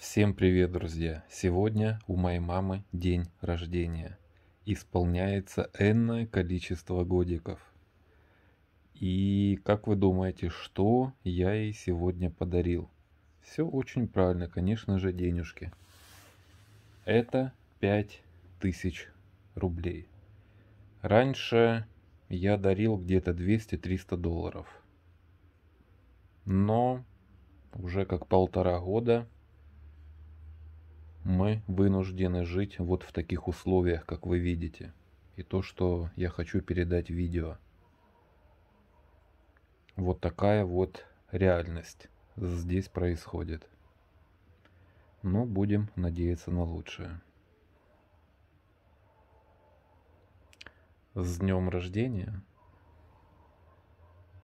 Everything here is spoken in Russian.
Всем привет, друзья! Сегодня у моей мамы день рождения. Исполняется энное количество годиков. И как вы думаете, что я ей сегодня подарил? Все очень правильно, конечно же, денежки. Это 5000 рублей. Раньше я дарил где-то 200-300 долларов. Но уже как полтора года мы вынуждены жить вот в таких условиях, как вы видите. И то, что я хочу передать видео. Вот такая вот реальность здесь происходит. Но ну, будем надеяться на лучшее. С днем рождения!